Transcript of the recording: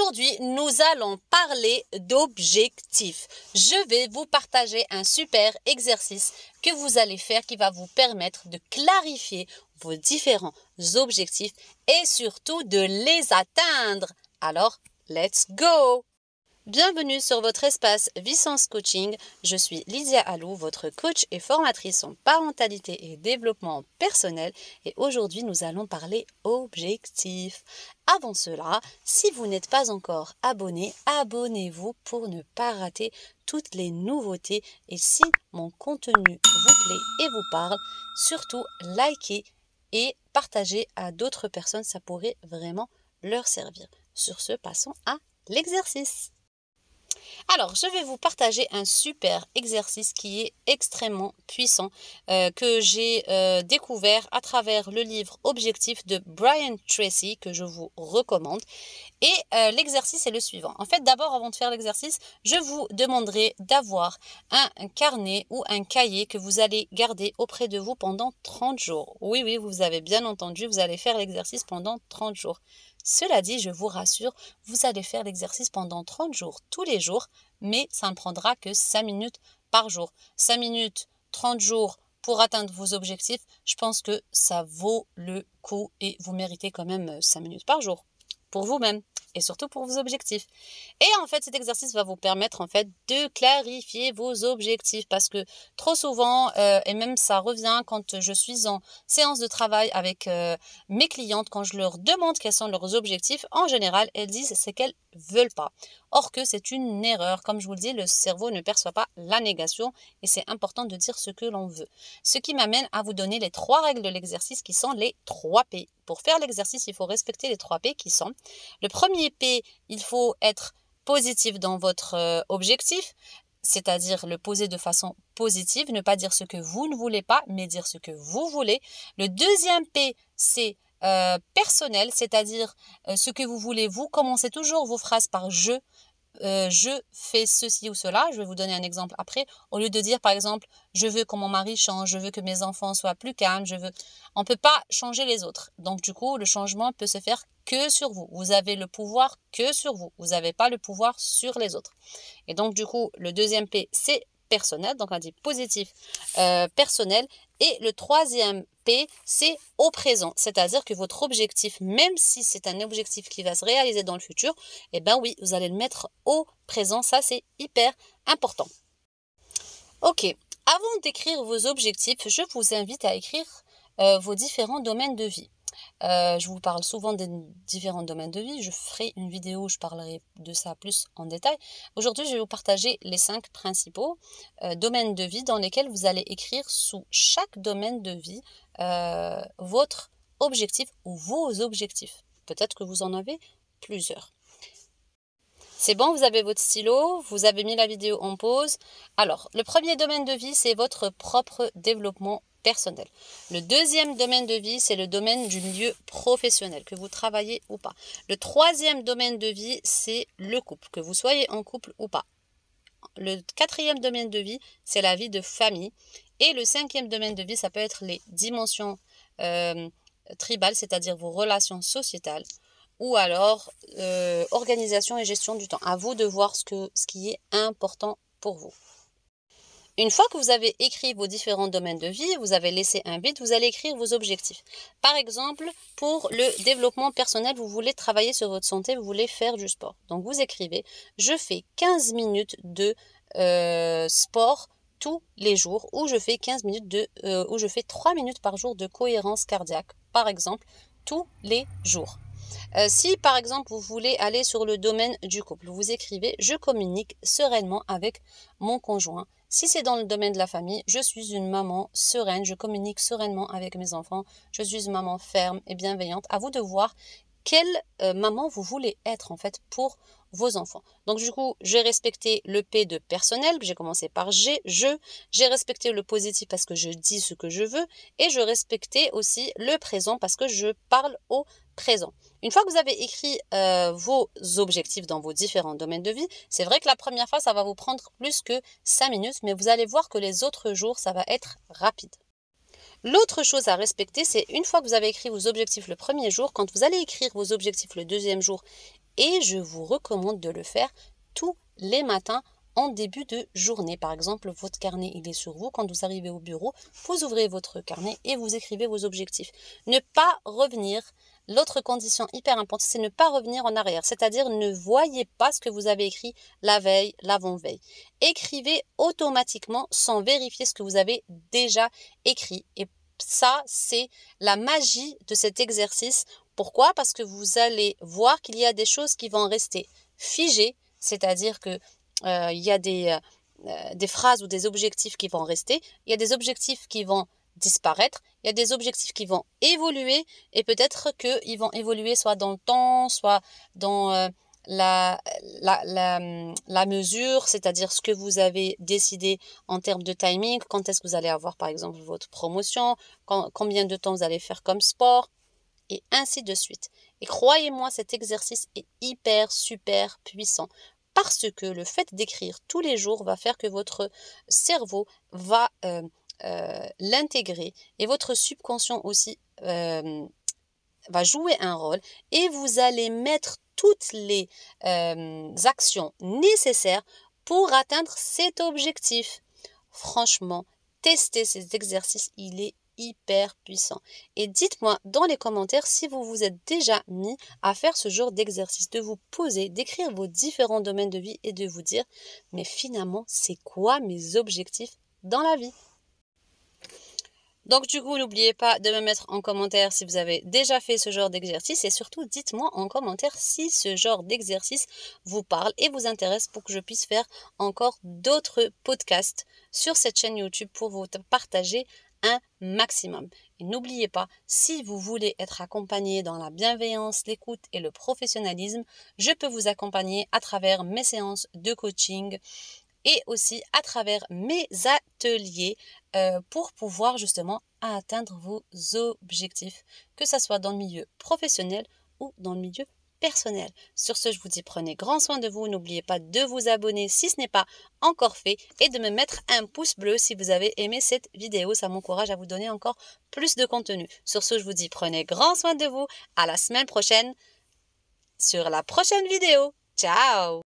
Aujourd'hui, nous allons parler d'objectifs. Je vais vous partager un super exercice que vous allez faire qui va vous permettre de clarifier vos différents objectifs et surtout de les atteindre. Alors, let's go Bienvenue sur votre espace Vicence Coaching. Je suis Lydia Allou, votre coach et formatrice en parentalité et développement personnel. Et aujourd'hui, nous allons parler objectifs. Avant cela, si vous n'êtes pas encore abonné, abonnez-vous pour ne pas rater toutes les nouveautés. Et si mon contenu vous plaît et vous parle, surtout likez et partagez à d'autres personnes. Ça pourrait vraiment leur servir. Sur ce, passons à l'exercice. Alors, je vais vous partager un super exercice qui est extrêmement puissant euh, que j'ai euh, découvert à travers le livre Objectif de Brian Tracy que je vous recommande. Et euh, l'exercice est le suivant. En fait, d'abord, avant de faire l'exercice, je vous demanderai d'avoir un, un carnet ou un cahier que vous allez garder auprès de vous pendant 30 jours. Oui, oui, vous avez bien entendu, vous allez faire l'exercice pendant 30 jours. Cela dit, je vous rassure, vous allez faire l'exercice pendant 30 jours, tous les jours, mais ça ne prendra que 5 minutes par jour. 5 minutes, 30 jours pour atteindre vos objectifs, je pense que ça vaut le coup et vous méritez quand même 5 euh, minutes par jour pour vous-même surtout pour vos objectifs. Et en fait, cet exercice va vous permettre en fait de clarifier vos objectifs parce que trop souvent, euh, et même ça revient quand je suis en séance de travail avec euh, mes clientes, quand je leur demande quels sont leurs objectifs, en général, elles disent c'est qu'elles veulent pas. Or que c'est une erreur. Comme je vous le dis, le cerveau ne perçoit pas la négation et c'est important de dire ce que l'on veut. Ce qui m'amène à vous donner les trois règles de l'exercice qui sont les trois P. Pour faire l'exercice, il faut respecter les trois P qui sont le premier P, il faut être positif dans votre euh, objectif, c'est-à-dire le poser de façon positive, ne pas dire ce que vous ne voulez pas, mais dire ce que vous voulez. Le deuxième P, c'est euh, personnel, c'est-à-dire euh, ce que vous voulez vous. Commencez toujours vos phrases par je. Euh, je fais ceci ou cela, je vais vous donner un exemple après, au lieu de dire par exemple je veux que mon mari change, je veux que mes enfants soient plus calmes, je veux... On ne peut pas changer les autres. Donc du coup, le changement peut se faire que sur vous. Vous avez le pouvoir que sur vous. Vous n'avez pas le pouvoir sur les autres. Et donc du coup, le deuxième P, c'est personnel, donc on dit positif euh, personnel, et le troisième P, c'est au présent. C'est-à-dire que votre objectif, même si c'est un objectif qui va se réaliser dans le futur, eh bien oui, vous allez le mettre au présent. Ça, c'est hyper important. Ok. Avant d'écrire vos objectifs, je vous invite à écrire euh, vos différents domaines de vie. Euh, je vous parle souvent des différents domaines de vie. Je ferai une vidéo où je parlerai de ça plus en détail. Aujourd'hui, je vais vous partager les cinq principaux euh, domaines de vie dans lesquels vous allez écrire sous chaque domaine de vie euh, votre objectif ou vos objectifs. Peut-être que vous en avez plusieurs. C'est bon, vous avez votre stylo, vous avez mis la vidéo en pause. Alors, le premier domaine de vie, c'est votre propre développement personnel. Le deuxième domaine de vie, c'est le domaine du milieu professionnel, que vous travaillez ou pas. Le troisième domaine de vie, c'est le couple, que vous soyez en couple ou pas. Le quatrième domaine de vie, c'est la vie de famille. Et le cinquième domaine de vie, ça peut être les dimensions euh, tribales, c'est-à-dire vos relations sociétales, ou alors euh, organisation et gestion du temps. À vous de voir ce qui est important pour vous. Une fois que vous avez écrit vos différents domaines de vie, vous avez laissé un vide, vous allez écrire vos objectifs. Par exemple, pour le développement personnel, vous voulez travailler sur votre santé, vous voulez faire du sport. Donc vous écrivez, je fais 15 minutes de euh, sport tous les jours ou je fais 15 minutes de euh, ou je fais 3 minutes par jour de cohérence cardiaque par exemple tous les jours. Euh, si par exemple vous voulez aller sur le domaine du couple, vous écrivez je communique sereinement avec mon conjoint si c'est dans le domaine de la famille, je suis une maman sereine, je communique sereinement avec mes enfants, je suis une maman ferme et bienveillante. À vous de voir quelle euh, maman vous voulez être en fait pour vos enfants. Donc du coup, j'ai respecté le P de personnel, j'ai commencé par G, je, j'ai respecté le positif parce que je dis ce que je veux, et je respectais aussi le présent parce que je parle au présent. Une fois que vous avez écrit euh, vos objectifs dans vos différents domaines de vie, c'est vrai que la première fois, ça va vous prendre plus que 5 minutes, mais vous allez voir que les autres jours, ça va être rapide. L'autre chose à respecter, c'est une fois que vous avez écrit vos objectifs le premier jour, quand vous allez écrire vos objectifs le deuxième jour et je vous recommande de le faire tous les matins en début de journée. Par exemple, votre carnet, il est sur vous. Quand vous arrivez au bureau, vous ouvrez votre carnet et vous écrivez vos objectifs. Ne pas revenir. L'autre condition hyper importante, c'est ne pas revenir en arrière, c'est-à-dire ne voyez pas ce que vous avez écrit la veille, l'avant-veille. Écrivez automatiquement sans vérifier ce que vous avez déjà écrit. Et ça, c'est la magie de cet exercice pourquoi Parce que vous allez voir qu'il y a des choses qui vont rester figées, c'est-à-dire que euh, il y a euh, euh, des, phrases ou des objectifs qui vont rester, il y a des objectifs qui vont disparaître, il y a des objectifs qui vont évoluer et peut-être qu'ils vont évoluer soit dans le temps, soit dans la, hum, la, mesure, c'est-à-dire ce que vous avez décidé en termes de timing, quand est-ce que vous allez avoir par exemple votre promotion, combien de temps vous allez faire comme sport, et ainsi de suite. Et croyez-moi, cet exercice est hyper, super puissant parce que le fait d'écrire tous les jours va faire que votre cerveau va euh, euh, l'intégrer et votre subconscient aussi euh, va jouer un rôle et vous allez mettre toutes les actions nécessaires pour atteindre cet objectif. Franchement, tester ces exercices, il est hyper puissant. Et dites-moi dans les commentaires si vous vous êtes déjà mis à faire ce genre d'exercice, de vous poser, d'écrire vos différents domaines de vie et de vous dire, mais finalement, c'est quoi mes objectifs dans la vie donc du coup, n'oubliez pas de me mettre en commentaire si vous avez déjà fait ce genre d'exercice et surtout dites-moi en commentaire si ce genre d'exercice vous parle et vous intéresse pour que je puisse faire encore d'autres podcasts sur cette chaîne YouTube pour vous partager maximum. Et n'oubliez pas, si vous voulez être accompagné dans la bienveillance, l'écoute et le professionnalisme, je peux vous accompagner à travers mes séances de coaching et aussi à travers mes ateliers euh, pour pouvoir justement atteindre vos objectifs, que ce soit dans le milieu professionnel ou dans le milieu personnel. Sur ce, je vous dis prenez grand soin de vous. N'oubliez pas de vous abonner si ce n'est pas encore fait et de me mettre un pouce bleu si vous avez aimé cette vidéo. Ça m'encourage à vous donner encore plus de contenu. Sur ce, je vous dis prenez grand soin de vous. À la semaine prochaine sur la prochaine vidéo. Ciao